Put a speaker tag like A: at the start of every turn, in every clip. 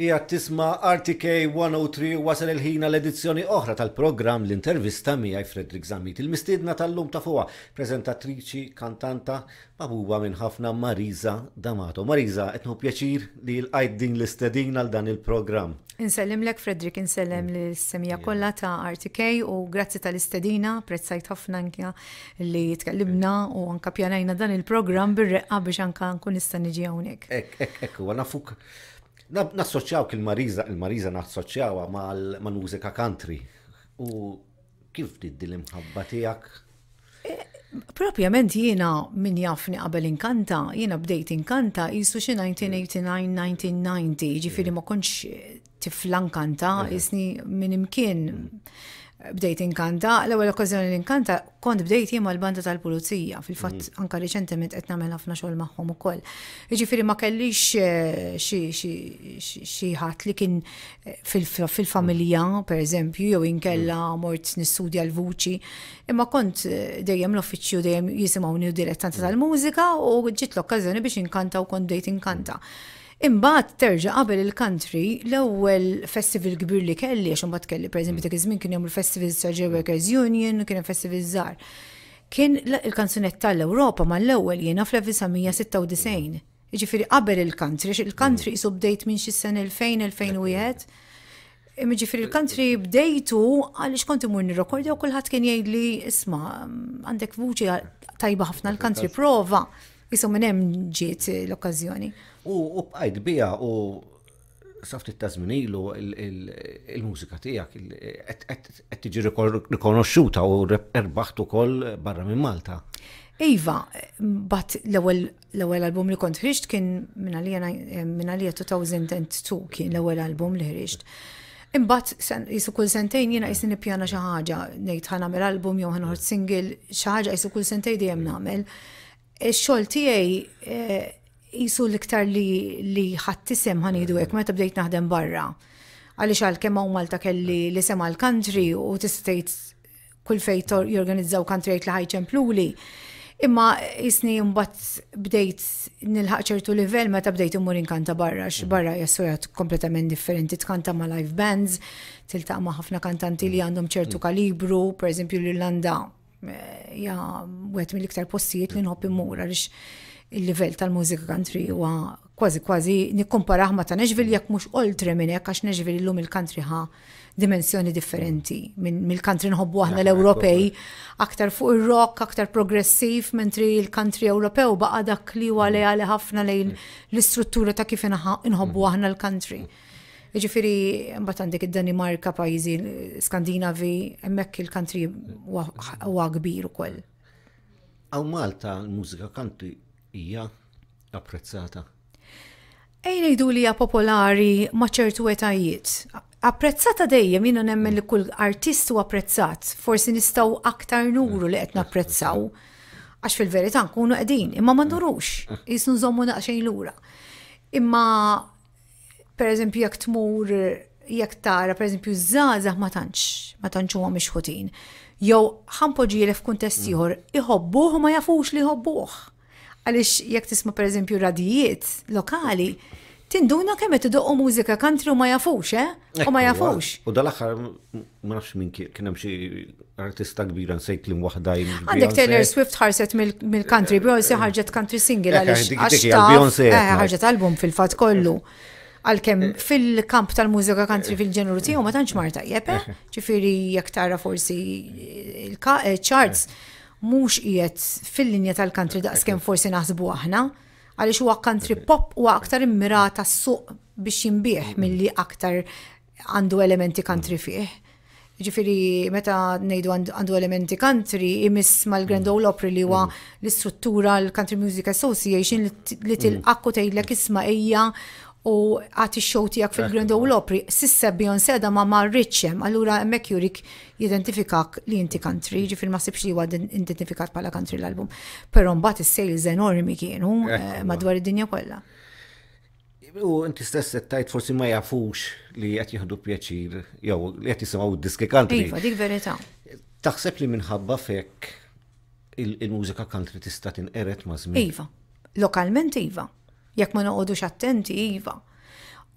A: Ija tisma RTK 103 wasal il-ħina l-edizzjoni oħra tal-programm l-intervista miegħi Fredrik Zamit, il mistidna tal-lum ta' fuqa, prezentatriċi, kantanta, mabuba minn ħafna Marisa Damato. Marisa, etnu pjaċir li l-għajt din l-istedin għal dan il-programm.
B: Insellim lek, Fredrik, insellem mm. l-semija kollha ta' RTK u grazzi tal-istedina, prezzajt ħafna anka li tkellimna u anka pjanajna dan il-programm bir-reqqa biex anka nkun nista' niġi hawnhekk.
A: Ek, ek, ek, u għanafuk Nassoċjaw kil mariza il-Mariza nassoċjawa ma' l-mużika country. U kif tiddi l-imħabba tijak?
B: Eh, propjament jiena min jafni qabel inkanta, jiena bdejt inkanta jisu xi 1989-1990, ġifiri ma konċ tiflan kanta, jisni eh. minn imkien. Mm bdejt inkanta, l-ewwel okkażjoni li inkanta kont bdejt jiem mal-banda tal-pulizija, fil-fatt mhm. anka riċentement qed nagħmel ħafna xogħol magħhom ukoll. Jiġifieri ma kellix eh, xi ħadd li kien eh, fil-familja mhm. pereżempju jew inkella mhm. mort nistudja l-vuċi, imma kont eh, dejjem l-offiċċju dejjem jisimgħu dilettanta tal-mużika u ġiet l-okkażjoni biex inkanta u kont bdejt inkanta. Mm. Imbagħad terġa' qabel il-country l-ewwel festival kbir li kelli għax imbagħad kelli pereżempju mm. dak iż-żmien kien hemm il-festival Surgery Workers Union, kien hemm festival żgħar. Kien il-kanzunett tal-Ewropa mal-ewwel jiena fl-1996. Jiġifieri qabel il-country, għax il-country mm. is bdejt minn xi sen 2000-2001. Ġifiri il-country mm. bdejtu għalix konti mur nirrekordja u kullħat kien jgħid li isma għandek vuċi tajba ħafna l-country prova. Jisom minn hemm ġiet l-okkażjoni.
A: U bqajt bija u safti t-tazminilu il-mużika tijak, għed tiġi rikonoxxuta u erbaħtu kol barra minn Malta.
B: Iva, bat l-ewel album li kont ħriġt kien minn għalija 2002 kien l-ewel album li ħriġt. Imbat, jisu kull sentejn jina jisni pjana xaħġa, nejt għamil album jew ħanħor single, xaħġa jisu kull sentejn dijem namel. Xol tijaj jisu l-iktar li li ħattisem ħanidu ek meta bdejt naħdem barra. Għaliex għal kemma hawn Malta kelli li sema l-country u tistejt kull fejtor jorganizzaw country li pluli. Imma jisni mbagħad bdejt nilħaq ċertu livell meta bdejt immur inkanta barra, x'barra mm. jassurat kompletament differenti tkanta ma' live bands, tiltaq ma' ħafna kantanti li mm. għandhom ċertu mm. kalibru, per eżempju l-Irlanda eh, ja għet mill-iktar postijiet li nħobb immur il-livell tal-mużika country huwa kważi kważi nikkomparaħ ma ta' Nashville jekk mhux oltre minn hekk għax Nashville illum il-country ħa dimensjoni differenti minn mil country nħobbu aħna l-Ewropej aktar fuq ir-rock, aktar progressiv, mentri l-country Ewropew baqa' dak li huwa mm. lejali ħafna lejn mm. l-istruttura ta' kif inħobbu mm. aħna l-country. Ġifiri, mbagħad għandek id-Danimarka, pajjiżi Skandinavi, hemmhekk il-country huwa kbir ukoll.
A: Aw Malta l-mużika country hija apprezzata.
B: Ejn jgħidu li hija popolari ma' ċertu etajiet. Apprezzata dejjem jiena nemmen li kull artistu apprezzat, forsi nistgħu aktar nuru li qed napprezzaw. Għax fil-verità nkunu qegħdin, imma ma nurux, jisnu nżommu naqxejn lura. Imma pereżempju jekk tmur jekk tara eżempju żgħażagħ ma tantx, ma tantx huwa mixħutin. Jew ħampoġielef f'kuntest ieħor iħobbuh u ma jafux li jħobbuh. Għalix jek tisma per eżempju radijiet lokali, tinduna kemm qed idoqqu mużika country u ma jafux, eh? U ma jafux.
A: U dal-aħħar ma nafx minn kien hemm xi artista kbira nsejt li waħda Għandek Taylor
B: Swift ħarset mill-country, eh, Beyoncé eh, ħarġet country single eh, għaliex ħarġet album fil-fatt kollu. Għalkemm fil-kamp tal-mużika country fil-ġeneru tiegħu ma tantx marta jepe, ġifieri jekk tara forsi il-charts mhux qiegħed fil-linja tal-country daqs kemm forsi naħsbu aħna, għaliex huwa country pop huwa aktar immirata s-suq biex jinbih milli aktar għandu elementi country fih. Ġifiri, meta nejdu għandu elementi country, imiss mal grand Ole Opry li huwa l-istruttura l-Country Music Association li tilqakku tgħidlek isma' ejja u għati xow tijak fil-Grand Ole Opry, sissa Beyoncé da ma marriċem, allura emmek jurik jidentifikak li inti country, ġi jiġifieri ma sibx li għad identifikat pala country l-album. Pero mbati il-sales enormi kienu eh, madwar id-dinja kolla.
A: U inti stess tajt forsi ma jafux li għat jihdu pjaċir, jew li għat jisimaw diski country. Iva, dik verita. Taħseb li minħabba fekk il-mużika country tista' tinqeret ma' Iva,
B: lokalment iva jekk ma noqogħdux attenti iva.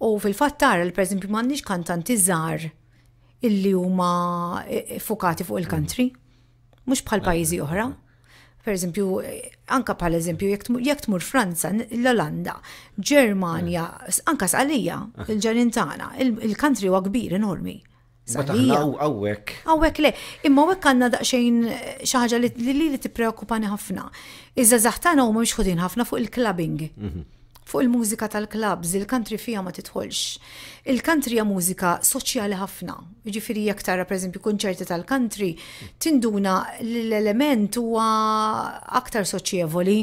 B: U fil-fatt tara preżempju pereżempju m'għandniex kantanti żgħar illi huma eh, eh, fukati fuq il-country, mhux bħal eh, pajjiżi oħra. Per eżempju, anka pal eżempju, jek tmur Franza, l-Olanda, Ġermanja, anka Salija, il-ġerintana, il-country huwa kbir enormi. Għawek. Għawek le, imma għawek għanna daqxejn xaħġa li li li t ħafna. Iżda zaħtana u mux ħafna fuq il-clubbing. Mhm fuq il-mużika tal-klabs, il-country fija ma titħolx. Il-country hija mużika soċjali ħafna. Jiġifieri jekk tara pereżempju kunċerti tal-country, tinduna l-element huwa aktar soċjevoli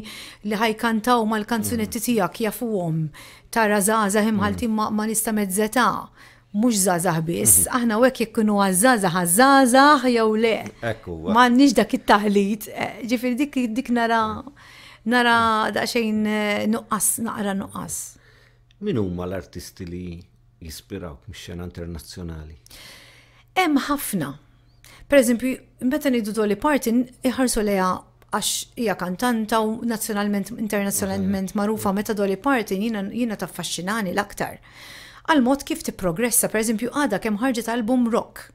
B: li ħajkantaw mal-kanzunetti tiegħek jafuhom tara żgħażagħ imħaltin ma nista' mezzetà mux zazah bis, mhm. aħna wek jekkunu għazzazah, għazzazah jew le. Ekku. Ma nix dak it-taħlit, eh, ġifir dik dik nara mhm nara daqsxejn eh, nuqqas, naqra nuqqas.
A: Min huma l-artisti li jispirawk mix-xena internazzjonali?
B: Hemm ħafna. Per eżempju, meta ngħidu Dolly Partin iħarsu leha għax hija kantanta u nazzjonalment internazzjonalment magħrufa meta Doli Partin jiena taffaxxinani l-aktar. Għal mod kif tipprogressa, per eżempju, għada kemm ħarġet album rock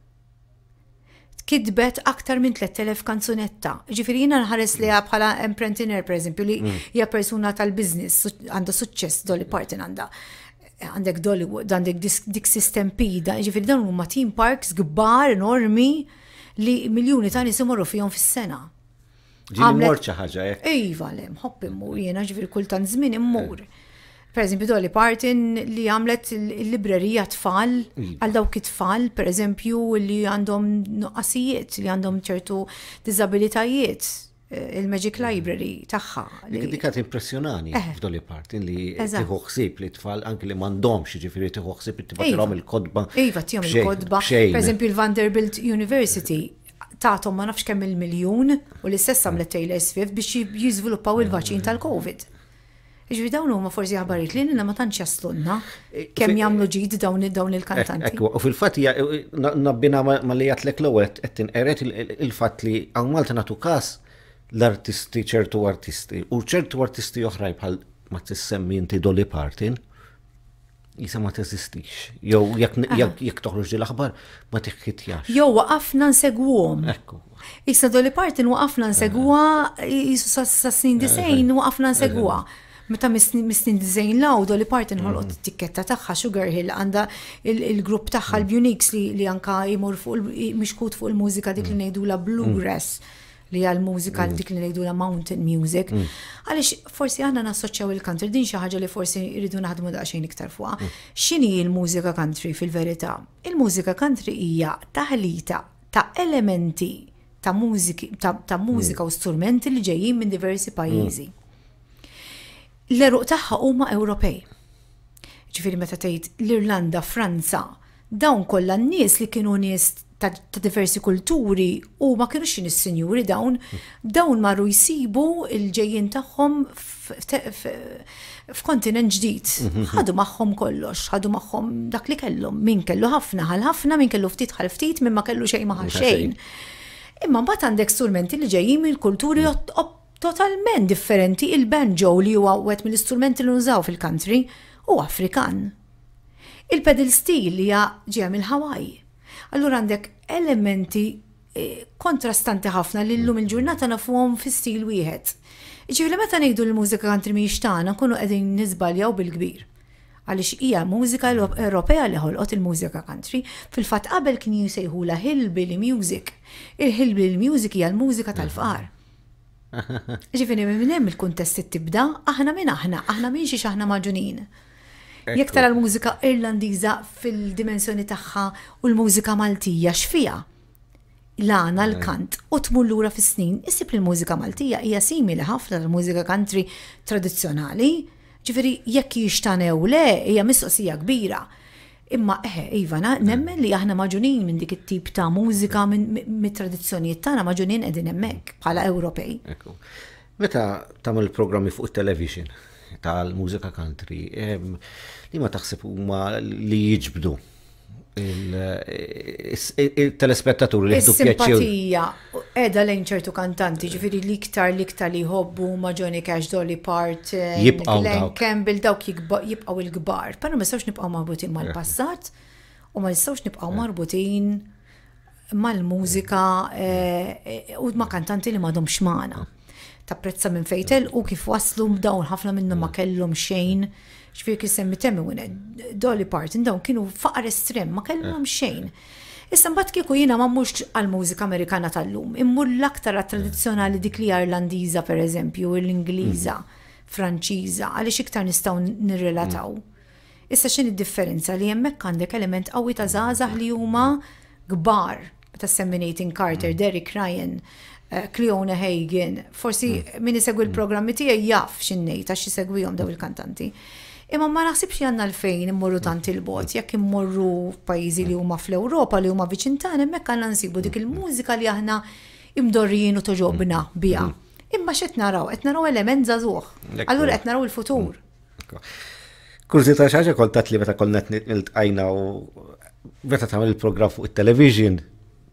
B: tkidbet aktar minn 3000 kanzunetta. Ġifiri jina nħares li bħala emprentinir, per eżempju, li mm. hija persuna tal-biznis, għanda suċċess, Dolly Parton għanda. Għandek Dollywood, għandek dik Stampede, ġifiri dan huma team parks gbar, enormi, li miljoni ta' nies imorru fihom fis-sena. Ġini morċa ħaġa, Iva, le, mħobb immur, jena ġifiri kultan żmien immur. Mm. Per eżempju, Dolly Parton li għamlet il-librerija tfal, mm. għal dawk it-tfal, per eżempju, li għandhom nuqqasijiet, li għandhom ċertu dizabilitajiet eh, il-Magic mm. Library taħħa.
A: Dikat impressjonani eh. f'dolli partin li tiħuħsib li tfal anki li xieġifiri ġifiri tiħuħsib li tibatilom il-kodba.
B: Iva, tijom il-kodba. Iva, per eżempju, il-Vanderbilt University tatom ma nafx kemm il-miljun u l-istess għamlet mm. Taylor Swift biex jizvilupaw il-vaċin tal-Covid. Iġvi dawn huma forsi ħabarit li nina ma tantx jaslunna eh, kemm jagħmlu ġid dawn dawn il-kantanti. Eh,
A: u fil-fatt eh, nabbina ma li jatlek l-ewwel qed tinqeret il-fatt li hawn Malta nagħtu każ l-artisti ċertu artisti u ċertu artisti oħra bħal ma tissemmi inti Dolly Parton jisa ma teżistix. Jew jekk toħroġ l aħbar ma tikkitjax.
B: Jew waqafna nsegwom, Ekku. Issa Dolly Parton waqafna nsegwa, jisu sa' snin disejn waqafna nsegwa. Uh -huh. Meta misnin dizajn lawdo li parti nħolqot mm-hmm. t-tikketta tagħha Sugar Hill għandha il-grupp tagħha mm. l-Bunix li anka jmur fuq mixkut fuq il-mużika dik li mm. ngħidula bluegrass mm. li għal mużika dik li ngħidula mountain music. Għaliex forsi aħna nassoċjaw il-country din xi ħaġa li forsi rridu naħdmu daqsxejn iktar fuqha. X'inhi l-mużika country fil-verità? Il-mużika country hija taħlita ta' elementi ta' mużika u strumenti li ġejjin minn diversi pajjiżi l-eruq tagħha huma Ewropej. Ġifiri meta tgħid l-Irlanda, Franza, dawn kollha n-nies li kienu nies ta' diversi kulturi u ma xin nies sinjuri dawn, dawn marru jsibu il-ġejjin tagħhom f'kontinent ġdid. Mhm. Ħadu magħhom kollox, ħadu magħhom dak li kellhom, min kellu ħafna ħal ħafna, min kellu ftit ħal ftit, minn ma kellu xejn ma ħal xejn. Imma mbagħad għandek strumenti li ġejjin mill-kulturi totalment differenti il-banjo li huwa wet mill-istrumenti li nużaw fil-country u Afrikan. Il-pedal steel li ġeja il hawaii Allura għandek elementi eh, kontrastanti ħafna li l-lum il-ġurnata nafuhom fi stil wieħed. Ġifri meta ngħidu l-mużika country mhijiex tagħna nkunu qegħdin niżbaljaw bil-kbir għalix hija mużika Ewropea li ħolqot il-mużika country, fil-fatt qabel kien jisejħula hillbilly music. Il-hillbilly music hija l-mużika tal-fqar. Ġifini minn hemm il-kuntest tibda, aħna minn aħna, aħna minn xiex aħna maġunin. Jek tara l-mużika Irlandiża fil-dimensjoni tagħha u l-mużika Maltija x'fija? Lana eh. l-kant u tmur lura fis-snin, issib il-mużika Maltija hija simili ħafna l-mużika country tradizzjonali. Ġifieri jekk jixtanew le hija mistoqsija kbira. Imma eħe, eh, Iva, nemmen li aħna maġunin minn dik it-tip ta' mużika minn tradizzjonijiet tagħna maġunin qegħdin hemmhekk bħala Ewropej.
A: Meta tagħmel programmi fuq it-television tal-mużika country, li ma taħseb huma li jiġbdu il-telespettatur li jħdu Simpatija,
B: edha lejn ċertu kantanti, ġifiri liktar liktar li jħobbu ma Johnny Cash, Dolly Parton, Glenn Campbell, dawk jibqaw il-gbar. Pero ma sawx nibqaw marbutin eh. mal-passat u ma sawx nibqaw eh. marbutin mal-mużika eh, u ma kantanti li dom xmana. Tapprezza minn fejtel u kif waslu mdawn ħafna minnhom ma kellhom xejn ġviri semmi temmi u e, Dolly Parton dawn kienu faqar estrem, ma kellhom eh. xejn. Issa mbagħad kieku jiena ma mhux għall-mużika Amerikana tal-lum, immur l-aktar eh. tradizzjonali dik li Irlandiża pereżempju, l-Ingliża, mm-hmm. Franċiża, għaliex iktar nistgħu nirrelataw. Mm. Issa x'in id-differenza li hemmhekk għandek element qawwi ta' żgħażagħ li huma kbar ta' Seminating Carter, mm. Derek Ryan, eh, Cleona Hagen, forsi mm. min isegwi l-programmi tiegħi jaf x'innejta isegwihom daw il-kantanti. Imma ma naħsibx janna l-fejn immorru tant il-bot, jekk immorru pajjiżi li huma fl-Ewropa li huma viċintan, hemmhekk għandna nsibu dik il-mużika li aħna imdorrijin u toġobna mm. biha. Mm. Imma x'et naraw, qed naraw element żagħżugħ. Allura qed naraw il-futur. Mm.
A: Kurzita xaġa koltat li meta konna t-għajna u meta tagħmel il-programm fuq it television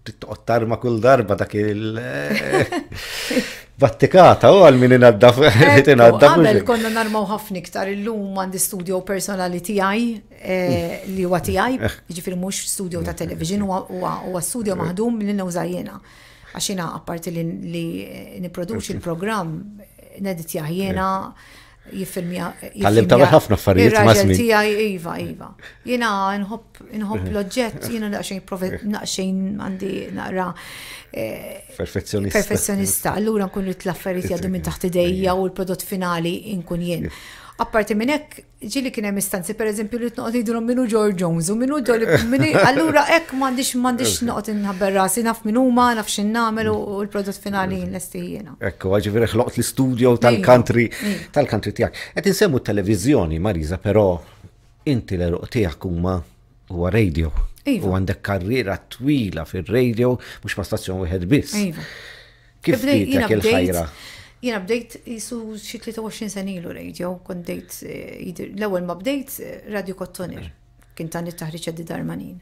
A: t-tottar tarma kull darba dak il- vattikata u oh, għal min inaddaf. Għamel
B: konna narmaw ħafna ktar il-lum għandi studio personali għaj eh, li huwa għaj, eh. ġifir mux studio ta' television u studio maħdum li nawżajjena. Għaxina, apparti li niproduċi il-program, eh. nedit jahjena. Yeah jiffilmja. Għallim ta' ħafna affarijiet. Il-raġel tijaj, Iva, Iva. Jena nħobb eh. l-oġġett, jena naqxejn eh. naqxejn għandi naqra. Eh,
A: perfezzjonista. Perfezzjonista.
B: Allura nkun rrit l-affarijiet jaddu minn taħt idejja u l-prodott finali nkun jien. Apparti minn hekk ġili kien hemm istanzi pereżempju li tnoqgħod jidulhom minnu George Jones u minnu doli minni allura hekk m'għandix m'għandix noqgħod inħabber rasi naf min huma naf x'in x'innagħmel u l-prodott finali lesti jiena.
A: Ekku, ġifieri ħloqt l-istudio tal-country tal-country tiegħek. Qed insemmu t-televiżjoni Marisa, però inti l-eruq tiegħek huma huwa radio. Iva. U għandek karriera twila fil-radio, mhux ma stazzjon wieħed biss. Iva. Kif bdejt il-ħajra?
B: Jena bdejt jisu xi 23 sena ilu radio, kont bdejt eh, l-ewwel ma bdejt eh, Radio Kottonir, kien tan it-taħriġ għaddi darmanin.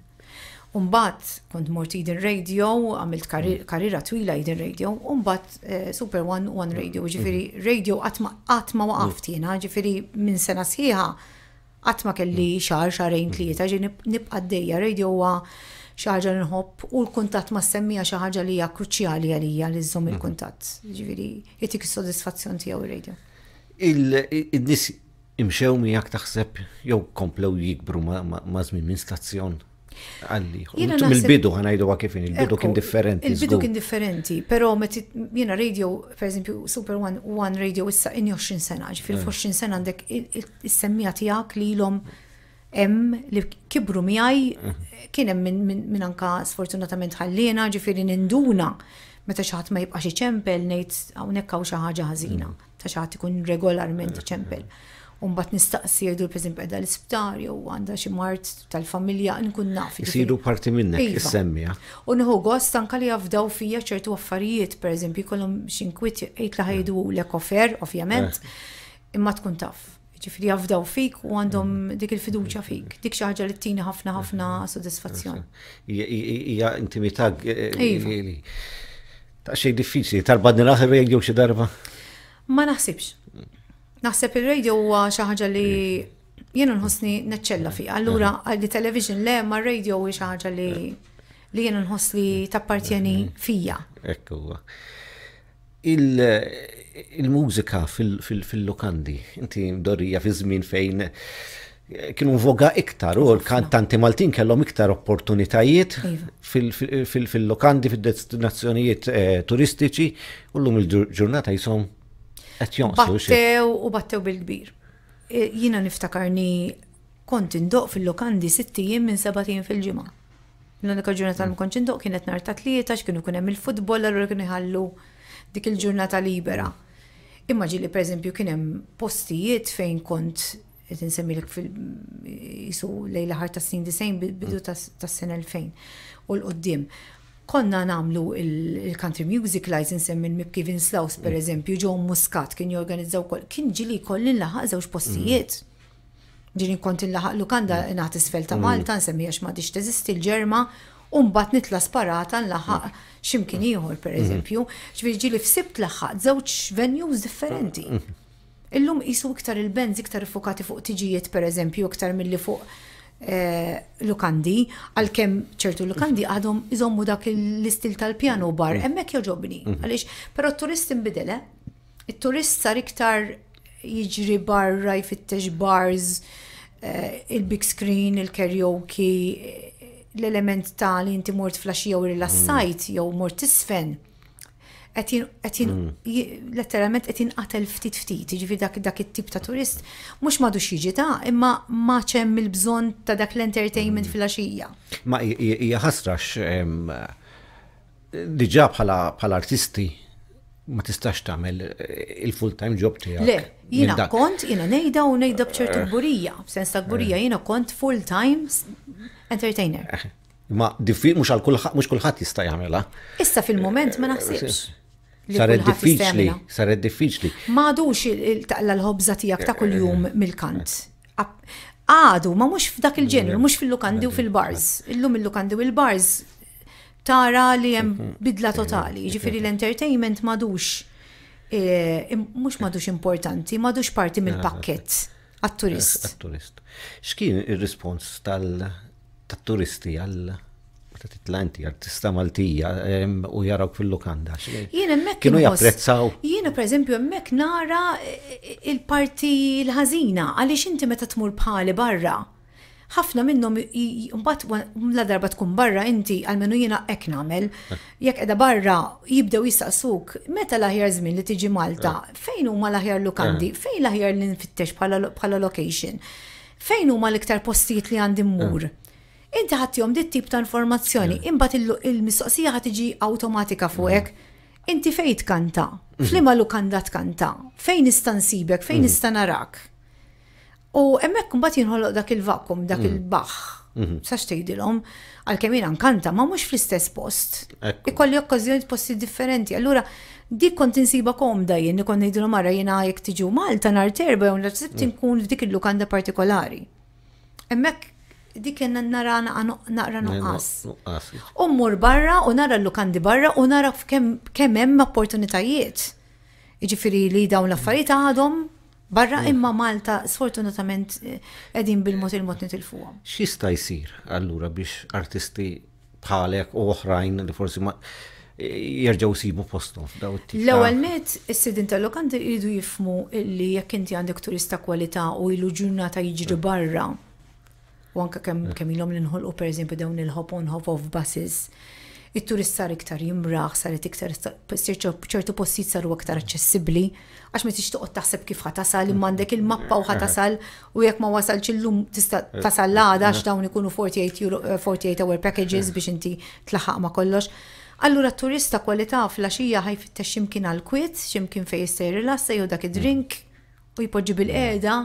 B: Umbat kont mort idin radio, għamilt mm. karriera twila idin radio, umbat eh, Super One One Radio, mm. ġifiri mm-hmm. radio għatma waqaft mm. jena, ġifiri minn sena sħiħa għatma kelli xar xarajn mm-hmm. tlieta ġi nibqa' radio huwa xaħġa l-nħob u l-kuntatt ma' semmija xi ħaġa li hija kruċjali għalija li żżomm mm. il-kuntatt. Ġiviri, jtik is-sodisfazzjon tiegħu rejdu.
A: Il-nies imxew miegħek taħseb jew komplew jikbru ma' żmien minn stazzjon. Għalli, il-bidu għanajdu għakifin, il-bidu kien differenti. Il-bidu kien
B: differenti, pero jena radio, per eżempju, Super One, One Radio issa in 20 sena, ġifir 20 eh. sena għandek il-semmija tijak li l-om hemm li kibru miegħi mhm. kien hemm min anka sfortunatament ħallina ġifiri ninduna meta xi ħadd ma jibqax iċempel ngħid hawnhekk hawn xi ħaġa ħażina mhm. ta' xi ħadd ikun regolarment mhm. iċempel. bat nistaqsi jgħidu l pizim bħeda l-isptar jew għandha xi mart tal-familja nkun naf. Isiru
A: parti minnek iva. jissemmi. semmija
B: U nħu gost anka li jafdaw fija ċertu affarijiet, pereżempju kollhom xinkwit jgħid li ħajdu l-ekofer, ovvjament, eh. imma tkun taf ġifri jafdaw fik u għandhom mm. dik il-fiduċa fik, mm-hmm. dik xaħġa li t tini ħafna ħafna mm-hmm. soddisfazzjon.
A: Ija intimità eh, eh, iva. ta' xej diffiċli, tarbad nilaħ il-radio xi darba?
B: Ma naħsibx. Mm. Naħseb il-radio huwa xi ħaġa li mm. jenu nħossni neċċella fi, Allura mm-hmm. għalli television le, ma radio xi ħaġa li eh. jenu nħosni tappartjeni fija.
A: Ekk huwa il-mużika fil-lukandi, inti dorija fi żmien fejn eh, kienu voga iktar u l-kantanti Maltin kellhom iktar opportunitajiet iva. fil-lokandi, fil-destinazzjonijiet eh, turistiċi u l-lum il-ġurnata jisom qed Battew
B: u battew bil-kbir. Eh, jina niftakarni kont indoq fil-lokandi sittijiem minn sabatin fil-ġimgħa. L-unika ġurnata l ma kontx kienet nartat ta' jitax kienu kunem hemm il-futbol allura kienu jħallu dik il-ġurnata libera. Imma ġili per eżempju kien hemm postijiet fejn kont qed insemmilek fil jisu lejla ħar ta' snin disajn bidu mm. ta' sena 2000 u l-qoddim. Konna namlu il-country music license insemmin mib Kevin Slaus per mm. eżempju ġo Muscat kien jorganizzaw kol kien ġili kollin laħaq żewġ mm. postijiet. Ġili kont il-laħaq Lukanda naħt isfel ta' Malta nsemmija ma tix teżisti l-ġerma u mbagħad nitla sparata nlaħaq mm. x'imkien mm. ieħor pereżempju, mm-hmm. ġifieri li fsibt laħħaq żewġ venues differenti. Mm-hmm. Illum qisu iktar il-benz iktar fukati fuq tiġijiet pereżempju iktar milli fuq eh, lukandi, għal-kem ċertu lukandi mm-hmm. għadhom iżommu dak l-istil tal-pjano bar, emmek joġobni, għalix, pero turist imbidele, eh? il-turist sar iktar jiġri barra jfittex bars, eh, il-big screen, il-karaoke, l-element ta' li inti mort flaxija u rilassajt mm. jew mort tisfen. Mm. Letteralment qed jinqatel ftit ftit, jiġifieri dak dak it-tip ta' turist mhux madu xieġi ta' imma ma ċemm il-bżonn ta' dak l-entertainment mm. fil
A: Ma hija ħasrax diġà bħala artisti ma tistax tagħmel eh, il-full time job tiegħek. Le, jiena kont,
B: jiena nejda u nejda bċertu eh. gburija, b'sens ta' gburija, eh. jiena kont full time entertainer.
A: Ma diffi mhux għal kulħadd mhux kulħadd jista' jagħmilha. Ah.
B: Issa fil-moment ma naħsibx.
A: Saret diffiċli, saret diffiċli.
B: Ma dux l-ħobza tiegħek ta' kuljum mill-kant. Għadu, ma mhux f'dak il-ġenru, mhux fil-lukandi u fil-bars. Illum il-lukandi u il-bars tara li hemm bidla totali, ġifiri l-entertainment madux e, mhux eh. madux importanti, madux parti mill-pakket eh, eh, għat-turist.
A: Għat-turist. X'kien ir-rispons tal-turisti għal t titlanti, artista maltija, u jaraw fil lokanda Jien emmek. Kienu japprezzaw.
B: Jien, per eżempju, emmek nara e, e, il-parti l-ħazina, għaliex inti meta tmur bħali barra ħafna minnhom mbagħad la darba tkun barra inti għalmenu jiena hekk nagħmel. Eh. Jekk qiegħda barra jibdew jistaqsuk meta l-aħjar żmien li tiġi Malta, eh. fejn huma l-aħjar lukandi, eh. fejn laħjar li nfittex bħala location, fejn huma l-iktar postijiet li għandi mmur. Inti ħaddihom dit tip ta' informazzjoni, imbagħad il-mistoqsija ħad tiġi awtomatika fuqek. Inti fejn tkanta? Flima lukanda tkanta? Fejn nista' nsibek? Fejn nista' narak? U emmek kumbat jinħoloq dak il-vakum, dak mm-hmm. il-baħ. Mm-hmm. Sax tgħidilhom għalkemm jiena nkanta ma mhux fl-istess post. Ikolli okkazjoni posti differenti. Allura dik kont insiba komda jien ikon ngħidilhom ara jiena jekk tiġu Malta nhar terba jew naħsib tinkun mm. f'dik il-lukanda partikolari. Hemmhekk dik jenna nara naqra nuqqas. Ummur barra u nara l-lukandi barra u nara kemm hemm opportunitajiet. Jiġifieri li dawn l-affarijiet għadhom barra mm. imma Malta sfortunatament eh, edin bil-mot il-mot nitilfuhom.
A: X'ista jsir allura biex artisti bħalek u oħrajn li forsi ma eh, jerġgħu sibu postom f'daw it
B: L-ewwel net is-sidin tal lokant jridu jifmu li jekk inti għandek turista kwalità u ilu ġurnata jiġri mm. barra u anke kemm mm. kemm ilhom l-inħolqu pereżempju dawn il-hop on hop of buses it-turist sar iktar jimraħ, saret iktar ċertu postijiet saru aktar aċċessibbli, għax ma tix taħseb kif ħatasal, imma il-mappa u ħatasal u jekk ma wasalx illum tista' tasal għada għax dawn ikunu 48 eh, hour packages biex inti tlaħħaq ma kollox. Allura turista kwalità flaxija ħajfittex ximkien għal-kwiet, ximkien fej jista' rilassa jew dak id-drink u jpoġġi bil-qeda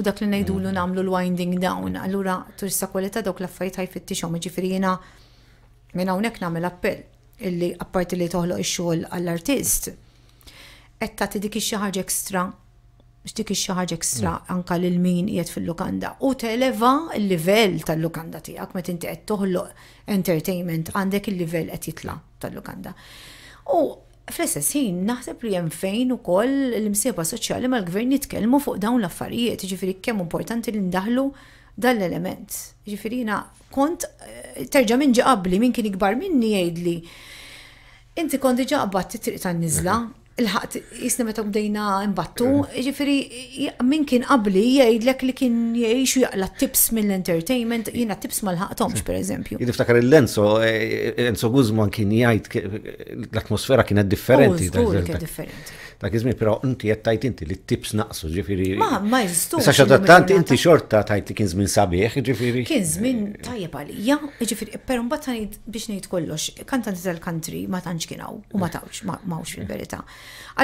B: u dak li ngħidulu mm. nagħmlu l-winding down. Allura turista kwalità dawk l-affarijiet ħajfittixhom, ġifieri Minn hawnhekk nagħmel appell illi apparti li toħloq ix-xogħol għall-artist. Qed tagħti dik xi ħaġa ekstra x'dik xi ħaġa ekstra mm. anka lil min qiegħed fil-lukanda u televa l-livell tal-lukanda tiegħek meta inti qed toħloq entertainment għandek il-livell qed jitla' tal-lukanda. U fl-istess ħin naħseb li hemm fejn ukoll l-imsieba soċjali mal-gvern jitkellmu fuq dawn l-affarijiet, ġifieri kemm importanti li ndaħlu dan l-element. Ġifirina, kont eh, terġa minn ġaqabli, minn kien ikbar minni jgħidli. Inti kont diġa t-triq tan nizla, mhm. il-ħat jisna meta bdejna imbattu, mhm. ġifiri minn kien qabli jgħidlek li kien jgħixu jaqla tips mill-entertainment, jina tips ma l-ħaqtomx mhm. per eżempju.
A: Jidiftakar il-Lenzo, eh, Enzo Guzman kien jgħid l-atmosfera kienet differenti. differenti dak iżmin, però inti qed tajt inti li t-tips naqsu, ġifieri. Ma ma jistux. Sa xadattant inti xorta tajt li kien żmien sabiħ, ġifieri. Kien
B: żmien tajjeb għalija, ġifieri, però mbagħad ngħid biex ngħid kollox, kantanti tal-country ma tantx kien hawn u ma tawx, ma mawx fil-verità.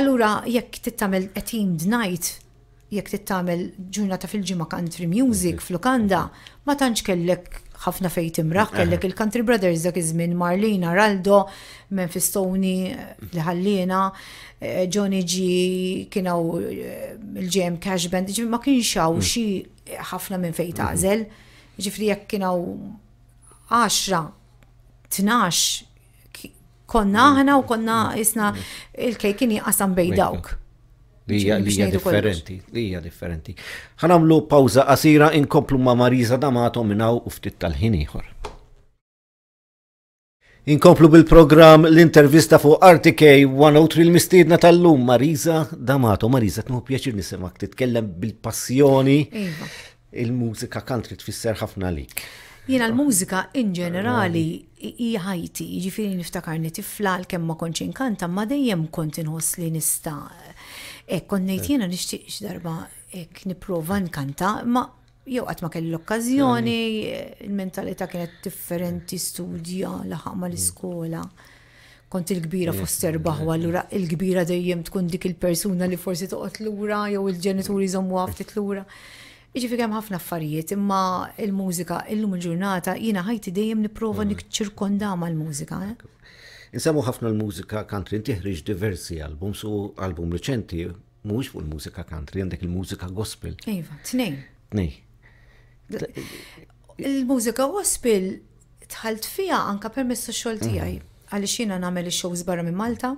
B: Allura jekk tittamel a themed night jekk tittamel ġurnata fil-ġimma country music fl ma tantx kellek ħafna fejt imraħ, eh. kellek il-Country Brothers dak iż-żmien Marlina, Raldo, Memphistoni eh, li ħallina, eh, Johnny G kienaw il-GM Cash Band, ma kienx hawn mm. xi ħafna minn fejn mm-hmm. tażel. Ġifri jekk kienaw 10, 12 konna mm-hmm. aħna u konna isna mm-hmm. il-kejkini qasam bej dawk.
A: Hija differenti, hija differenti. Ħanamlu pawza qasira inkomplu ma' Marisa Damato minnaw ftit tal ħin ieħor. Inkomplu bil programm l-intervista fuq RTK 103 il mistiedna tal-lum Marisa Damato. Marisa, tnuħu pjaċir nisimak titkellem bil-passjoni iva. il-mużika country tfisser ħafna lik.
B: Jena l-mużika in ġenerali hija ħajti, jiġifieri niftakarni tifla l-kemm ma kanta, ma dejjem kont inħoss li nista' Ek konnejt eh. jena nishtiq darba ek niprofa nkanta, ma jew qatt ma kelli l-okkażjoni, eh. il-mentalità kienet differenti, eh. studja, laħaq l-iskola. Kont il-kbira fost l allura il-kbira dejjem tkun dik il-persuna li forsi toqgħod lura jew il-ġenituri żommu ftit lura. Iġifi kemm ħafna affarijiet, imma il-mużika il-lum il-ġurnata jiena ħajti dejjem nipprova nikċirkonda l mużika
A: Insemmu ħafna l-mużika country, intiħriġ diversi albums u album reċenti mhux fuq il-mużika country, għandek il-mużika gospel.
B: Iva, tnejn Tnej. Il-mużika gospel tħalt fija anka permess xogħol mhm. tiegħi għaliex jiena nagħmel ix-shows barra minn Malta.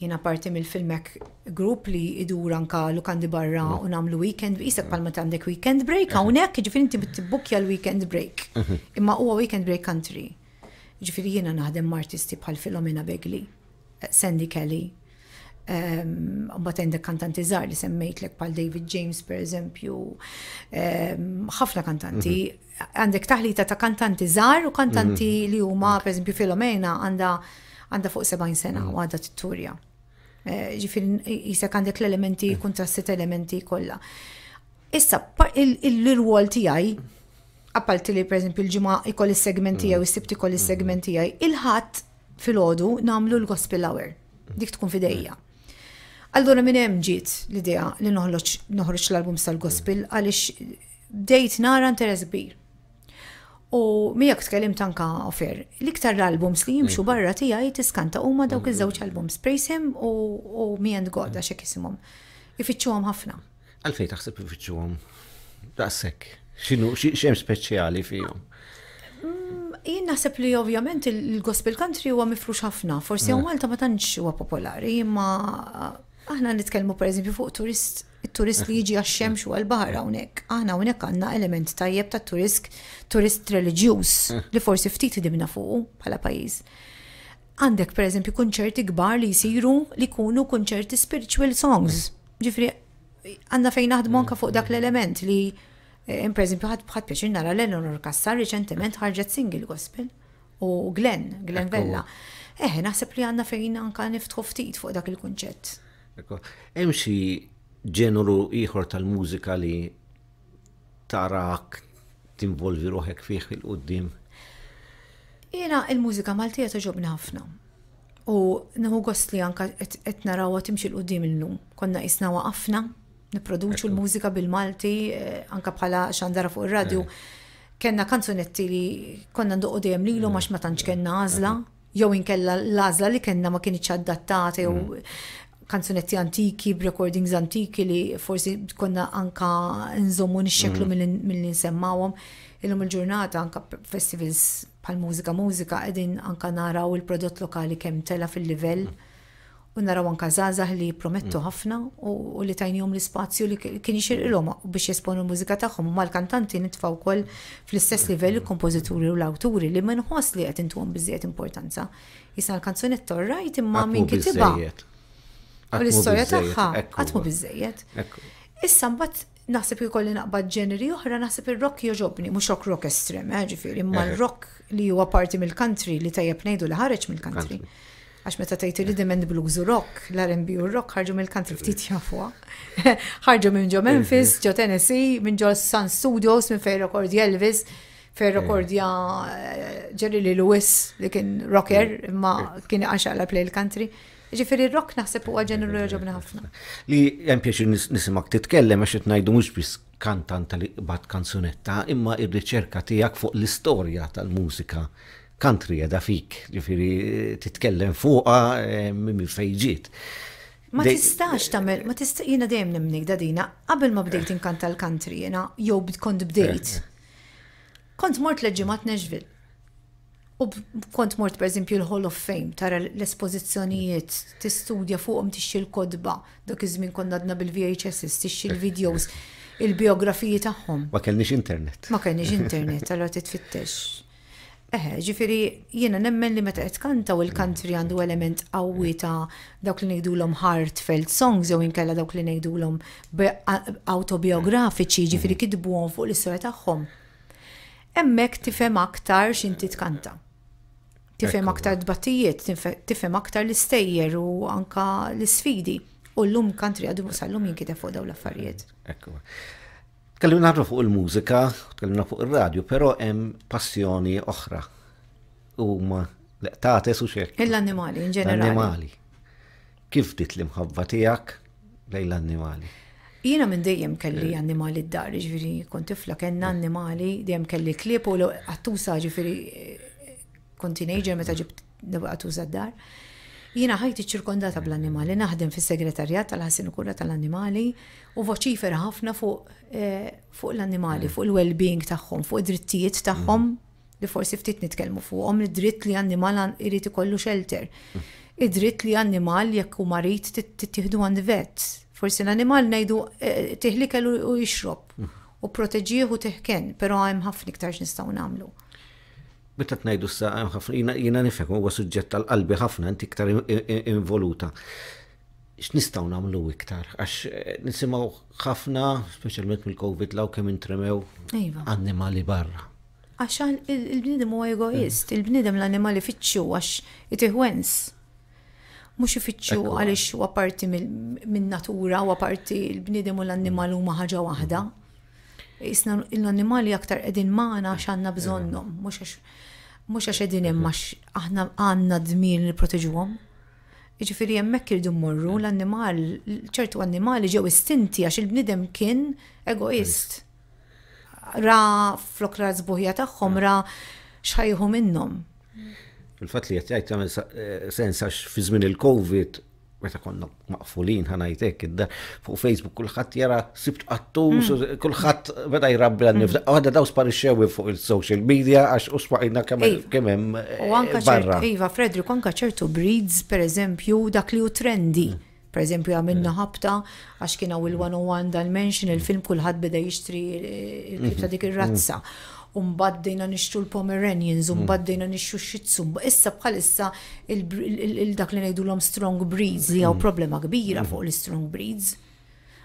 B: Jiena parti mill-filmek grupp li idur anka lukandi barra mhm. u namlu weekend, isek palma għandek weekend break, mhm. hawnhekk ġifin inti tibbukja l-weekend break. Imma huwa weekend break country ġifiri jena naħdem artisti bħal Filomena Begli, eh, Sandy Kelly, ehm, Mbagħad għandek kantanti żgħar li semmejtlek bħal David James per eżempju, ehm, ħafna kantanti, mhm. għandek taħlita ta' kantanti żgħar u kantanti mhm. li huma per eżempju Filomena għandha għandha fuq 70 sena u mhm. għandha titturja. Eh, Ġifieri jisek għandek l-elementi, kontrastit elementi kollha. Issa, il-rwol tiegħi appalti li per esempio il-ġimgħa ikoll is-segment għaj, u mm. s-sibt ikoll is-segment mm-hmm. tiegħi, il-ħadd fil-ħodu namlu l-gospel hour. Dik tkun fidejja. Mm-hmm. Allora minn hemm ġiet l-idea li noħroġ l-album tal-gospel mm-hmm. għaliex bdejt nara interess kbir. U miegħek tkellimt tanka offer, l-iktar albums li jimxu barra tiegħi tiskanta huma dawk iż-żewġ albums Praise Him u Me and God għax hekk isimhom. Ifittxuhom ħafna.
A: Għalfejn taħseb ifittxuhom? Daqshekk. Xinu, xiem speċjali fihom?
B: Mm, jien naħseb li ovvjament il-gospel country huwa mifrux ħafna, forsi mm. huwa Malta ma tantx huwa popolari, imma aħna nitkellmu pereżempju fuq turist il-turist li jiġi għax-xemx u għal bahra hawnhekk. Aħna hawnhekk għandna element tajjeb ta' turist, turist reliġjuż li forsi ftit idimna fuq bħala pajjiż. Għandek pereżempju kunċerti kbar li jsiru li jkunu kunċerti spiritual songs. Ġifri, għandna fejn naħdmu mm. anke fuq dak l-element li In eh, per ħad pieċir nara l eleonor Kassar reċentement ħarġet single gospel u Glenn, Glenn Vella. Eh, naħseb li għanna fejn anka niftħu ftit fuq dak il-kunċett.
A: Hemm xi ġenru ieħor tal-mużika li tarak tinvolvi ruħek fih il-qoddim?
B: Jena il-mużika Maltija toġobni ħafna. U nħu gost li anka qed narawha timxi l num illum. Konna isna ħafna niproduċu l-mużika bil-Malti, eh, anka bħala xandara fuq ir-radju. Eh. kena kanzunetti li konna nduqu dejjem lilu għax ma eh. tantx kenna għażla, jew inkella l-għażla li kena ma kienx adattata jew mm. kanzunetti antiki, recordings antiki li forsi konna anka nżommu nixxeklu mm. mill insemmawom nsemmawhom. lum il-ġurnata anka festivals bħal mużika mużika qegħdin anka naraw il-prodott lokali kemm tela fil-livell. Mm u naraw anka zazah li promettu mm. ħafna u li tajnijom l-spazju li kien il jixirqilhom biex jesponu l-mużika tagħhom Ma l kantanti nitfaw kol fl-istess mm-hmm. livell il-kompożituri u l-awturi li ma nħoss li qed intuħom bizziet importanza. Jisna l-kanzunetta rajt imma minn kittiba.
A: U l-istorja tagħha għatmu
B: bizziet. Issa mbagħad naħseb ikolli naqbad ġeneri oħra naħseb ir-rock joġobni, mhux rock rock estrem, eh, ġifiri, imma l-rock eh. li huwa parti mill-country li tajjeb ngħidu li ħareġ mill-country għax meta tgħid li demand blues u rock, l-R&B u rock ħarġu mill-country ftit jafuha. ħarġu minn ġo Memphis, ġo Tennessee, minn ġo Sun Studios, minn fej rekordja Elvis, fej rekordja eh, Jerry Lee Lewis li kien rocker, imma kien għala play l-country. il rock naħseb huwa ġenru jogħġobni ħafna.
A: Li hemm pjaċir nisimak titkellem għax qed ngħidu mhux biss kantant li kanzunetta, imma ir-riċerka tiegħek fuq l-istorja tal-mużika country għada fik, ġifiri titkellem fuqa eh, mimi fejġiet. Ma tistax
B: tamel, ma tistax jina dejjem nimnik dadina, qabel ma bdejt inkanta l-country jena, jew kont bdejt. Eh, eh. Kont mort leġimat neġvil. U kont mort per eżempju l-Hall of Fame, tara l-espożizzjonijiet, tistudja fuqhom fuqom l-kodba, dak iż-żmien konna għadna bil-VHS, t videos il-biografiji tagħhom.
A: Ma kellniex internet.
B: Ma kellniex internet, allora titfittex. Eħe, ġifiri, jiena nemmen li meta kanta u il-country għandu element qawwi ta' dawk li ngħidulhom heartfelt songs jew inkella dawk li ngħidulhom autobiografiċi, mm. ġifiri mm. kidbuhom fuq l-istorja tagħhom. Hemmhekk tifhem aktar x'inti tkanta. Tifhem aktar dbattijiet, tifhem aktar l-istejjer u anka l-isfidi. U l-lum country għadu musallum jinkitef fuq daw l-affarijiet.
A: Ekku. Tkellimna ħafna fuq il-mużika, tkellimna fuq ir-radju, però hemm passjoni oħra. Huma leqtates u xek. Il-annimali, in ġenerali. L-annimali. Kif dit l-imħabba tiegħek lejn l-annimali?
B: Jiena minn dejjem kelli eh. annimali d-dar, ġviri, kont tifla kena eh. annimali, dejjem kelli klip u għattusa ġviri, kont teenager meta ġibt għattusa d-dar. Jina ħajti ċirkondata bl-annimali, naħdem fis segretarjat tal-ħassin kura tal-annimali u voċifer ħafna fuq eh, l-annimali, mm. fuq il-well-being tagħhom, fuq id-drittijiet tagħhom mm. li forsi ftit nitkellmu fuqhom id-dritt li annimal irid ikollu shelter. Mm. Id-dritt li għannimal jekk u marit tittieħdu għand vet. Forsi l-annimal ngħidu eh, tiħlikel u jixrob u proteġieħu tiħken, però hemm ħafna ktarġ nistaw nagħmlu.
A: Meta tnajdu sa eh, ħafna jiena nifek, huwa suġġett tal-qalbi ħafna inti iktar involuta. X'nistgħu nagħmlu iktar għax eh, nisimgħu ħafna, speċjalment mill-COVID law kemm intremew iva. annimali barra.
B: Għaxan il-bnidem huwa egoist, eh. il-bnidem l-annimali fitxu għax it-ihwens. Mhux ifittxu għaliex huwa parti minn natura, u parti l-bnidem u l-annimal huma ħaġa waħda jisna l-annimali aktar edin maħna xanna bżonnum, mux għax edin immax aħna għanna dmin li proteġuwom. Iġifiri jemmek irdu morru l-annimal, ċertu annimali ġew istinti għax il-bnidem kien egoist. Ra flokra ra zbuħja taħħom, ra xħajħu minnom.
A: Il-fat li jgħajt għamil eh, sens għax fi żmien il-Covid meta konna maqfulin ħanajtek id-dar fuq Facebook kulħadd jara sibt qattus, hmm. kulħadd beda jrabbi għan-nifda. Hmm. Għadda daw sparixxew fuq il-social media għax usbaqina iva. kemm hemm. U eh, anka ċertu,
B: Iva, Fredrik, anke ċertu breeds, per eżempju, dak li hu trendy. Hmm. Per eżempju, għamilna ħabta għax kien hawn il-101 dal-mention il-film kulħadd beda jixtri eh, il-klib ta' dik ir-razza. Umbad nixxu l-Pomeranians, mm. umbad nixxu nixtru Issa bħalissa il-dak li najdu l-om strong breeds li għaw mm. problema kbira mm-hmm. fuq l-strong breeds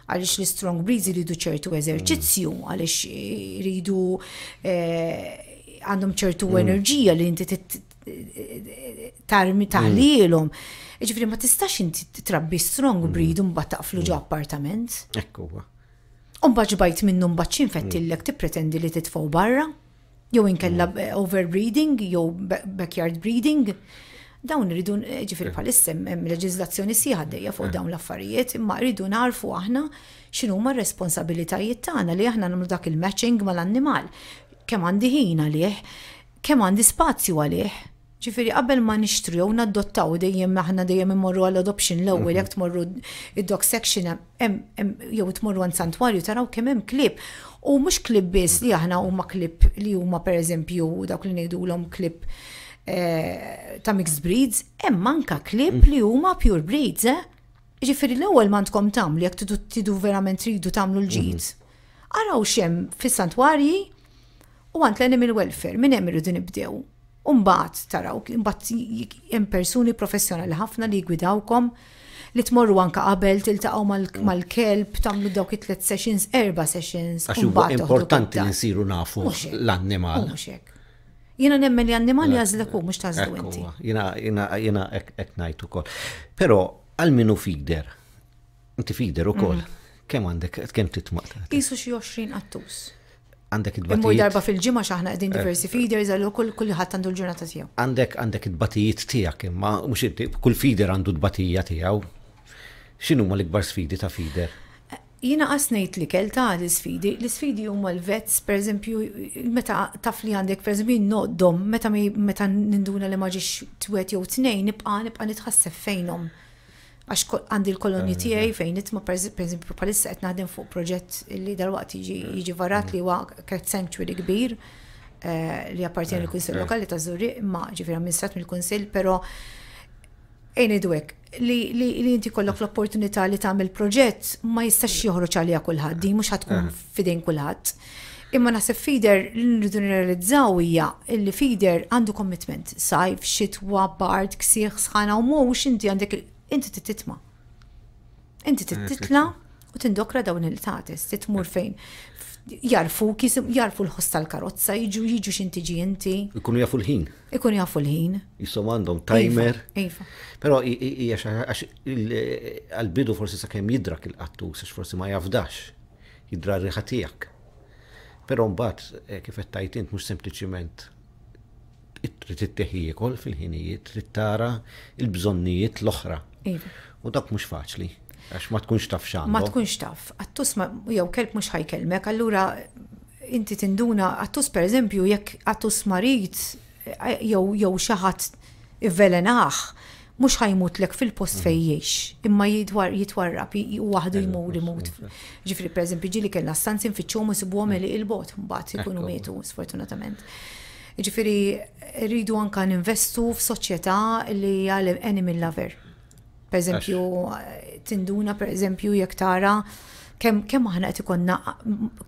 B: għalix l-strong breeds jridu ċertu eżerċizzju, mm. għalix jridu eh, għandhom ċertu enerġija li inti tarmi taħlilom. Ġifri ma tistax inti trabbi strong breed un bat taqflu ġo appartament. Ekku, Umba bajt minnu mbagħad ti tippretendi li titfgħu barra? Jew inkella hmm. overbreeding, jew backyard breeding. Dawn rridu eh, ġifir palissem leġizlazzjoni leġiżlazzjoni sieħaddejja fuq hmm. dawn l-affarijiet, imma rridu narfu aħna xinu ma responsabilitajiet tagħna li aħna nagħmlu dak il-matching mal-annimal. Kemm għandi ħin għalih, kemm għandi spazju għalih. Ġifiri, qabel ma nishtru jew naddottaw dejjem aħna dejjem immorru għall adoption l-ewwel mhm. jekk tmorru id-dog section jew tmorru għan santwarju taraw kemm hemm klib. U mhux klip biss li aħna huma klib li huma pereżempju dawk li ngħidulhom klip eh, ta' mix breeds, hemm manka klib mhm. li huma pure breeds, eh? Ġifiri l-ewwel m'għandkom tagħmlu jekk tidu verament tridu tagħmlu l-ġid. Mhm. Araw xem fis-santwarji u għant l-animal welfare minn hemm din nibdew Umbaħt taraw, imbaħt jem persuni professjonali ħafna li gwidawkom li tmorru anka qabel tiltaqgħu mm. mal-kelb tagħmlu dawk it-tliet sessions, erba' sessions. Għax huwa importanti
A: li nsiru nafu l-annimal.
B: Jiena nemmen li annimali jażlek u mhux tażlu inti.
A: Jiena hekk ngħid ukoll. Però għal minu fider, inti fider ukoll, mm. kemm għandek kemm titmaqta?
B: Isu xi 20 qattus
A: għandek id-batijiet. Immur darba
B: fil-ġimma xaħna għedin eh. diversi feeders, kull ħat għandu l-ġurnata tijaw.
A: Għandek għandek id-batijiet tijak, imma mux kull feeder għandu d batijiet tijaw. Xinu ma l-ikbar sfidi ta' feeder?
B: Jina għasnejt li kell ta' l-sfidi, l-sfidi huma l-vets, per eżempju, meta tafli li għandek, per eżempju, noddom, meta ninduna li maġiġ twet jew tnejn, nibqa' nibqa' nitħassef fejnhom għax għandi l-kolonji eh, tiegħi eh. fejn nitma' pereżempju palissa qed naħdem fuq proġett li dalwaqt jiġi eh, varat li huwa cat sanctuary kbir li appartieni l-Kunsill Lokali ta' Zuri, imma ġifier amministrat mill-Kunsill, però ejn idwek li inti kollok l-opportunità li tagħmel proġett ma jistax joħroġ għalija kulħadd, di mhux ħatkun fidejn kulħadd. Imma naħseb fider li nridu nirrealizzaw hija li fider għandu commitment sajf, xitwa, bard, ksieħ, sħana u mhux inti għandek inti tititma. Inti tititla u tindokra dawn il-tatis, titmur eh. fejn. Jarfu, jarfu l-ħoss tal-karozza, jiġu jiġu xintiġi inti.
A: Ikunu jafu l-ħin.
B: Ikunu jafu l-ħin.
A: Jisom għandhom timer. Iva. iva. Pero għal-bidu forsi sa' kem jidrak il-qattu, sa' forsi ma jafdax, jidra riħatijak. Pero mbagħad eh, kif qed mux sempliciment mhux sempliċiment fil-ħinijiet, trid tara l-bżonnijiet l-oħra Iva. U dak mhux faċli. Għax ma tkunx taf xan. Ma tkunx
B: taf. Għattus ma, jew kelb mux ħajkelmek, allura inti tinduna, għattus per eżempju, jekk għattus marit, eh, jew jew xaħat ivvelenaħ, mux ħajmut lek fil-post mhm. fejjiex, imma jitwar jitwarrab, u għahdu jmur imut. Ġifri, per eżempju, ġili kellna stanzin fiċċom u sibu mhm. li il-bot, mbagħad ikunu metu, sfortunatament. Ġifri, rridu anka f f'soċjetà li għal il lover Per eżempju, tinduna per eżempju jek tara kemm aħna qed ikonna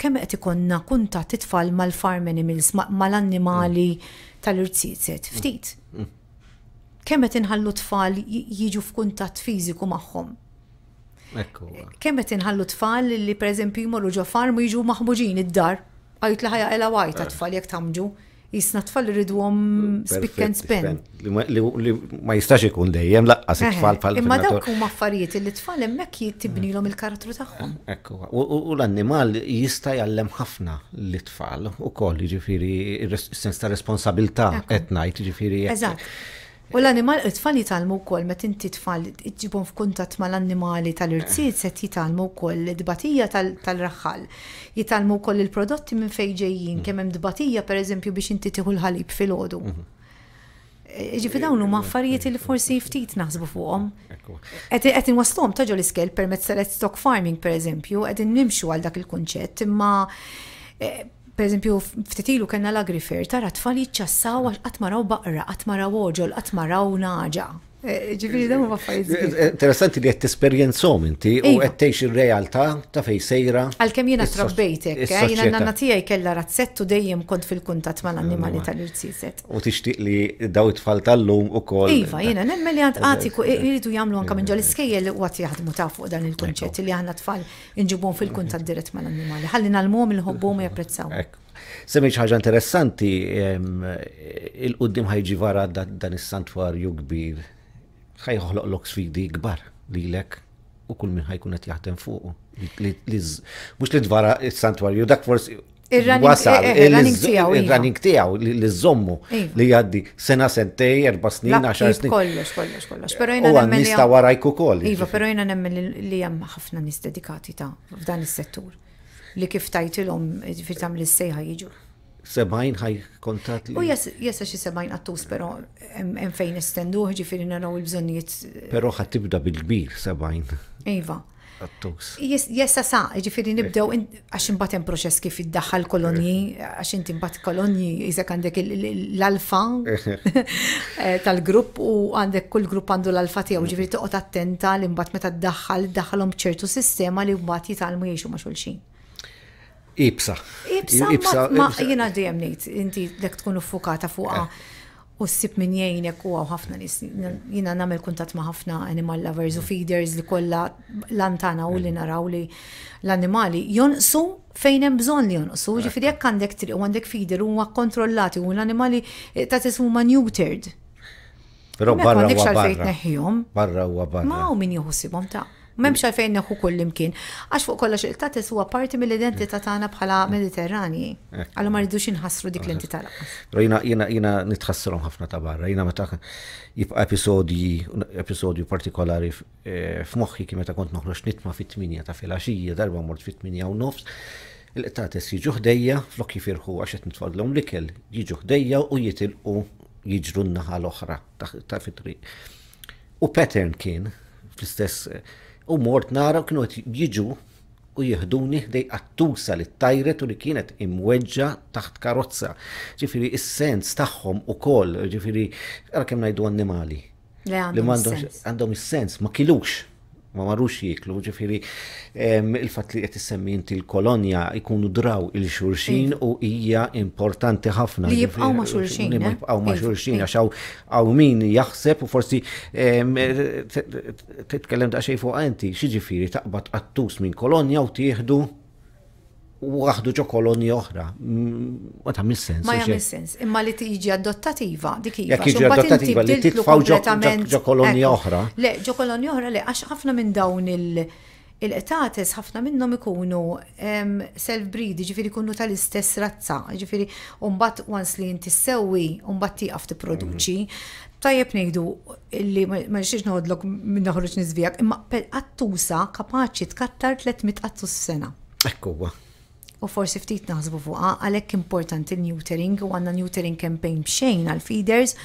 B: kemm qed ikonna kuntat titfal mal-farm animals, mal-annimali mm. tal-irtsiset, ftit. Mm. Kemm qed inħallu tfal jiġu f'kuntatt fiżiku magħhom. Kemm qed inħallu tfal li pereżempju jmorru ġo farm u jiġu maħmuġin id-dar, għajt li ħajja ela wajt eh. tfal jekk tamġu jisna tfal rridu għom mm, spick and spin.
A: Li ma jistax ikun dejjem laqqas it-tfal pal Imma dawk
B: huma affarijiet li tfal hemmhekk jitibnilhom il-karattru tagħhom.
A: Eh, ekku, u l-annimal jista' jallem ħafna li tfal ukoll jiġifieri sens ta' responsabilità qed ngħid jiġifieri Eżatt.
B: U l-animal, it-tfal jitalmu kol, met inti tfal iġibun f'kuntat mal-animali tal-irtsiet, set jitalmu kol dbatija tal-raħħal. Jitalmu kol il-prodotti minn fejġejjin, mm-hmm. kemm hemm dbatija per eżempju biex inti tiħu l-ħalib fil-ħodu. Mm-hmm. E, ġifi huma affarijiet li forsi ftit naħsbu fuqhom. Qed inwaslhom taġol iskel permezz tal-stock farming per eżempju, qed nimxu għal dak il-kunċett, imma e, per eżempju, ftitilu kena l-agrifer, tara tfali ċassaw għax għatmaraw baqra, għatmaraw oġol, għatmaraw naġa. Eh, ġifiri da ma eh, eh,
A: Interessanti li għed esperienzom inti u għed iva. teħx il-realtà ta' fej sejra.
B: Għal-kem jena trabbejtek, jena nanna tijaj kella razzettu dejjem kont fil-kuntat ma l-annimali tal-irċizet.
A: U tixtiq li daw it fall tal-lum u kol. Iva, jena nemmen li għand għatiku jridu
B: jamlu għanka minn ġal-iskejjel u għat jgħadmu ta' fuq dan il-konċet li għanna tfal inġibun fil-kuntat dirett ma l-annimali. Għallin għal mum il-hobbom japprezzaw.
A: Semmiċ ħaġa interessanti, ehm, il-qoddim ħajġi vara dan is-santwarju kbir ħajħloq l sfidi kbar lilek u kull minn ħajkun qed jaħdem fuq. Mux li dvara il santwarju dak forsi il-running eh, eh, iva. tiegħu li zommu iva. li jgħaddi sena sentej, erba snin, għaxar snin. Kollox, kollox, kollox. Pero jina nemmen. Nista warajku koll. Iva,
B: pero jina nemmen li hemm ħafna nis dedikati ta' f'dan is-settur. Li kif tajtilhom fir tam li sejħa jiġu
A: sebajn ħaj kontat li. U
B: jessa xie sebajn għattus, pero hemm fejn istendu, ġifiri naraw il-bżonijiet. Pero
A: ħat tibda bil-kbir sebajn. Iva. Għattus.
B: Jessa sa, ġifiri nibdew, għax imbat hemm proċess kif iddaħħal kolonji, għax inti imbat kolonji, jizek għandek l-alfa eh, tal-grupp u għandek kull grupp għandu l-alfa tiegħu, ġifiri toqgħod attenta li mbagħad meta ddaħħal, daħalom ċertu sistema li mbagħad jitalmu jgħixu ma' xulxin.
A: Ibsa. Ibsa, ma jina
B: dijem nejt, inti dek tkun uffukata fuqa eh. u s-sib minn jgħinek u ħafna nis, jina namel kuntat ma ħafna animal lovers u feeders li kolla lantana u li eh. naraw li l-animali jonqsu fejn hemm bżonn li jonqsu, eh. ġifieri jekk għandek triq u għandek feeder huma kontrollati u l-animali ta' huma neutered.
A: Però barra huwa barra. Barra huwa barra. Ma'
B: u min jieħu sibhom ta' Memx għalfejn neħu kull imkien. Għax fuq kollox il-tatis huwa parti mill-identità tagħna bħala Mediterrani. Eh. Għallu ma rridux inħassru dik l-entità.
A: Rajna jiena jiena nitħassrhom ħafna ta' barra, jiena meta jibqa' episodji episodju partikolari eh, f'moħħi kif meta kont noħroġ nitma' fit-tminja ta' filgħaxija, darba mort fit-tminja u nofs il-qtatis jiġu ħdejja, flokki firħu għax qed nitfadlhom l-ikel, jiġu ħdejja u jitilqu jiġru n-naħa l-oħra ta' fitri. U pattern kien fl-istess eh, U mort nara kienu jiġu u jihduni dej attusa li tajret u li kienet imweġġa taħt karozza. Ġifiri, is-sens tagħhom u koll, ġifiri, għal kem najdu għandhom is-sens, ma kilux ma marrux jiklu, ġifiri il-fat li qed issemmi inti l-kolonja ikunu draw il-xurxin u hija importanti ħafna. Li jibqaw ma' xurxin. Li jibqaw ma' xurxin għax għaw min jaħseb u forsi titkellem xej fuq inti xi ġifieri taqbad qattus minn kolonja u tieħdu u għahdu ġo koloni oħra. Mm, ma ta' sens. Ma mis sens.
B: Imma li tiġi adottativa dik hija. Jekk jiġi adottativa li titfaw ġo koloni oħra. Le, ġo koloni oħra le għax ħafna minn dawn il- etates ħafna minnhom ikunu self-breed, ġifiri kunnu tal-istess razza, ġifiri umbat once li inti sewwi, umbat tiqaf tipproduċi. Mhm. Tajjeb ngħidu illi ma nixiex noħodlok minn noħroġ nizvijak, imma attusa kapaċi tkattar 300 qattus sena. Ekkuwa u forsi ftit naħsbu fuqa għalhekk importanti neutering u għandna neutering campaign b'xejn għal feeders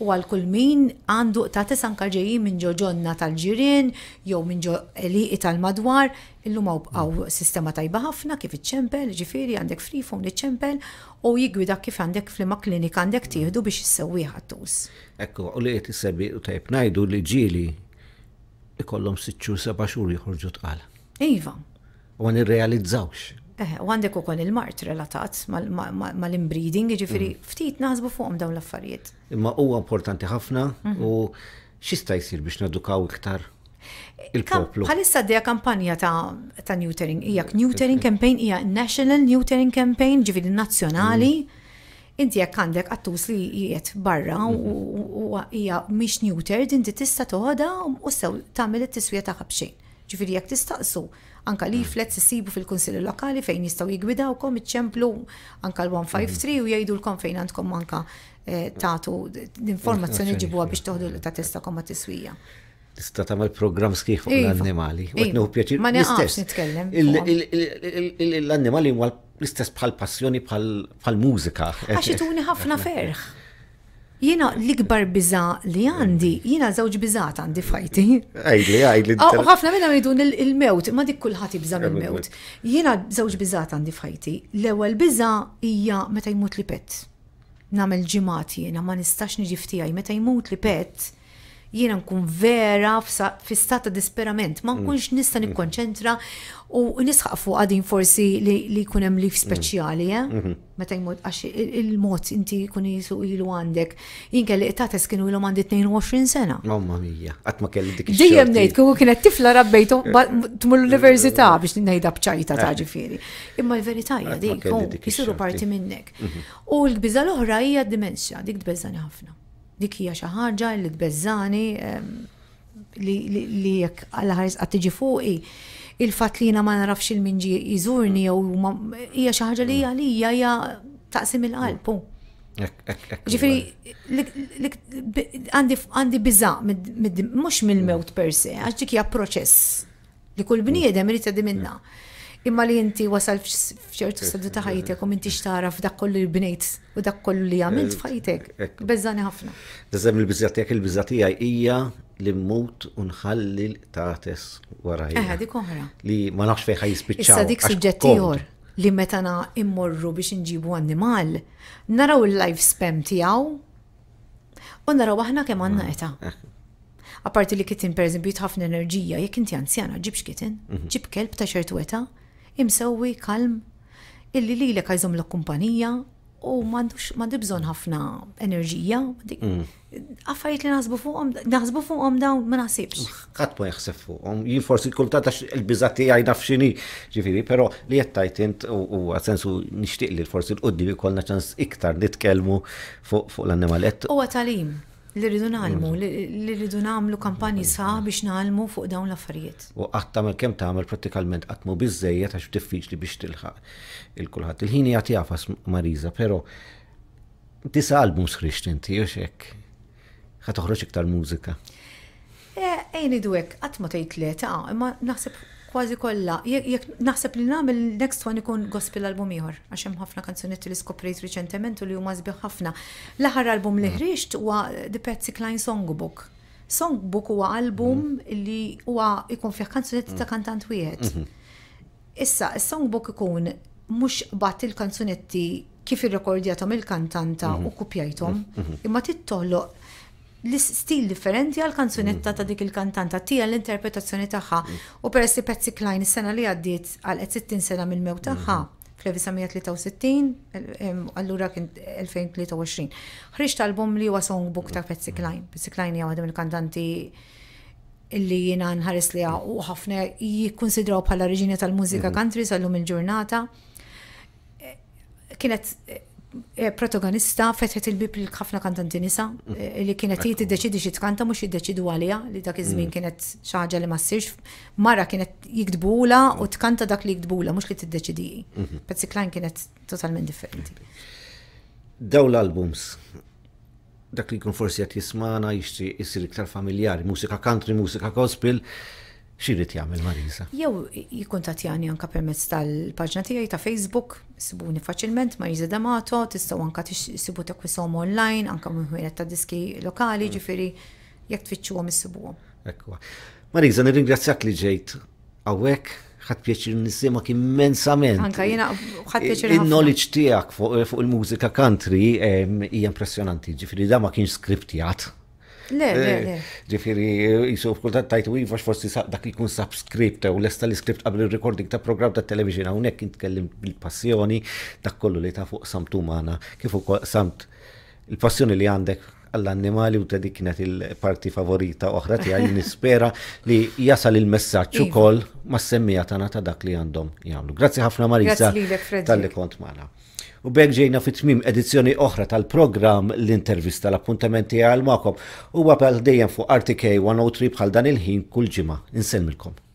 B: u għal kull min għandu ta' tisanka karġeji minn ġo ġonna tal-ġirien jew minn ġo liqi tal-madwar illum għaw sistema tajba ħafna kif iċċempel, ġifiri għandek free phone iċċempel u jigwida kif għandek flima klinika għandek tieħdu biex jissewi ħattus.
A: Ekku, u li jtissebi u tajb najdu li ġili ikollhom sitxur seba' xhur joħorġu tqal. Iva. U ma nirrealizzawx.
B: Eh, għandek u koll il-mart relatat mal-inbreeding, ġifiri mm. ftit naħsbu fuqom dawn l-affarijiet.
A: Imma huwa importanti ħafna mhm. u xista jisir biex nadukaw iktar eh, il-poplu. Bħalissa
B: d kampanja ta' neutering, hija eh, neutering eh, campaign, hija national neutering campaign, ġifiri nazzjonali. Mm. Inti jekk għandek għattus li jiet barra mhm. u hija mhix neutered, inti tista' toħda u sew tagħmel it-tiswija ta' ħabxejn. Ġifieri jekk tistaqsu, anka leaflets isibu fil-kunsilli lokali fejn jistgħu jigwidawkom kom iċemplu anka l-153 u jgħidulkom fejn għandkom anka eh, tagħtu l-informazzjoni ġibuha biex toħdu ta' testakom t tiswija.
A: Tista' tagħmel programm sħiħ fuq iva. l-annimali. Iva. Ma nistess nitkellem. L-annimali huma l-istess bħal passjoni bħal mużika. Għax ituni ħafna
B: ferħ. Jena l-ikbar biza li għandi, mm. jena zawġ bizat għandi fajti.
A: Għajdli, għajdli. ħafna
B: minna għidun il-mewt, ma dik kullħat jibza mill-mewt. Jena zawġ bizat għandi fajti. L-ewel biza hija meta jmut li pet. Namel ġimati, jena ma nistax niġi ftijaj, meta jmut li pet jiena nkun vera f'istat ta' disperament, ma mm. nkunx nista' mm. nikkonċentra u nisħaq fuq għadin forsi li jkun hemm lif mm. speċjali, eh? mhm. meta jmod għax il-mod inti jkun jisu ilu għandek. Jien kelli tates kienu ilu għandi 22 sena.
A: Mamma mija, għat ma kelli dik. Dejjem
B: ngħid kuku kienet tifla rabbejtu eh. tmur l-università eh. biex ngħidha bċajta ta' ġifieri. Imma l-verità hija dik, jisiru parti minnek. Mhm. U l-biża l-oħra hija d-dimensja, dik dbeżani ħafna dik hija xi ħaġa li tbeżżani li jekk għal ħares qatt tiġi fuqi il-fatt li jiena ma narafx il minġi jżurni jew hija xi ħaġa li hija għalija hija taqsim il-qalb. Ġifieri għandi biża' mhux mill-mewt per se, għax dik hija proċess li kull bniedem irid minna. Mm imma li inti wasal f'ċertu stadju ta' ħajtek u minti xtaraf dak kollu li bnejt u dak kollu li għamilt f'ħajtek. Bezzani ħafna.
A: Dażem il bizzatijak il-bizzat hija li mmut unħalli l-tates warajja. Eħ, dik oħra. Li ma nafx fejn ħajspiċċaw. Issa dik suġġettijor
B: li metana immorru biex nġibu għannimal, naraw il-lifespan tijaw u naraw aħna kemm għandna eta. Aparti li kitin per ħafna enerġija, jekk inti għanzjana, ġibx kitin, ġib kelb ta' ċertu eta, imsewi kalm illi li l kumpanija u mandux mandi bżon ħafna enerġija. Mm. Affarijiet li naħsbu fuqom, naħsbu fuqhom dawn ma nasibx.
A: Qatt ma jaħseb fuqom, jien kultat għax il bizati tiegħi nafxini ġifiri, ġifieri, però li qed int u sensu nixtieq li forsi l bi kolna ċans iktar nitkellmu fuq l-annimalett. U
B: għatalim. Mm. Li rridu nagħmlu, li rridu nagħmlu kampanji sa biex nagħmlu fuq dawn l-affarijiet.
A: U qatt tagħmel kemm tagħmel pratikalment qatt mu biżejjed għax diffiċli biex tilħaq il-kulħadd. Il-ħin jagħti jafas Mariża, però tisa album sħrixt inti jew hekk. Ħa toħroġ iktar mużika.
B: Eh, ejn hekk: qatt ma tgħid ta' imma naħseb Kważi kollha, jekk naħseb li nagħmel next one ikun gospel album ieħor għax hemm ħafna kanzunetti li skoprejt riċentement u li huma żbieħ ħafna. L-aħħar album li mhm. ħriġt huwa The Patsy Klein Songbook. Songbook huwa album mhm. li huwa ikun fih kanzunetti ta' mhm. kantant wieħed. Issa, songbook ikun mhux bat il-kanzunetti kif irrekordjatom il-kantanta u kupjajtom, imma tittoħloq l-stil differenti għal kanzunetta mm. ta' dik il-kantanta, tija l-interpretazzjoni tagħha. Mm. U peress li pezzi Klein is-sena li għaddiet għal 60 sena mill-mew mm-hmm. tagħha fl-1963, allura kien 2023. tal album li huwa songbook ta' Patsy Klein. Patsy Klein hija waħda mill-kantanti illi jiena nħares li u ħafna jikkonsidraw bħala reġina tal-mużika mm-hmm. country sal-lum il-ġurnata. Kienet Eh, protagonista fetħet il-bib li ħafna kantanti nisa mm. eh, li kienet jiti deċidi xi tkanta mhux jiddeċidu għalija li dak iż-żmien mm. kienet xi ħaġa li ma Mara kienet jikdbula mm. u tkanta dak li jikdbula mhux li tiddeċidi. Mhm. Patsy klajn kienet totalment differenti.
A: Daw l-albums dak li kun forsi qed jismana jisri iktar familjari, musika country, musika gospel xirrit jagħmel Marisa?
B: Jew tjani anka permezz tal-paġna tiegħi ta' Facebook, sibuni faċilment Marisa D'Amato, tistaw anka ta' kwisom online, anka minn ta' diski lokali, mm. ġifieri jekk tfittxuhom issibuhom.
A: Ekwa. Marisa, nirringrazzjak li ġejt hawnhekk ħat pieċir nisimak immensament.
B: Anka jena ħat pieċir Il-knowledge
A: tijak fuq il-mużika country hija impressionanti, ġifiri da ma kienx skriptjat. Le, le, eh, le. Ġifiri, eh, jisu f'kultat tajtu jifax forsi dak li subscript u l-esta li skript għabli recording ta' program ta' television għawnek intkellim bil-passjoni dak kollu li ta' fuq samtu maħna, kif samt il-passjoni li għandek għall-annimali u ta' dik kienet il-parti favorita oħra tiegħi nispera li jasal il-messaġġ iva. ukoll ma' semmija ta' dak li għandhom jagħmlu. Grazzi ħafna Marisa tal-li kont maħna. U bekk ġejna fit tmim edizzjoni oħra tal-programm l-intervista l-appuntamenti għal makom u għabel dejjem fuq RTK 103 bħal dan il-ħin kull ġima. Insemmilkom.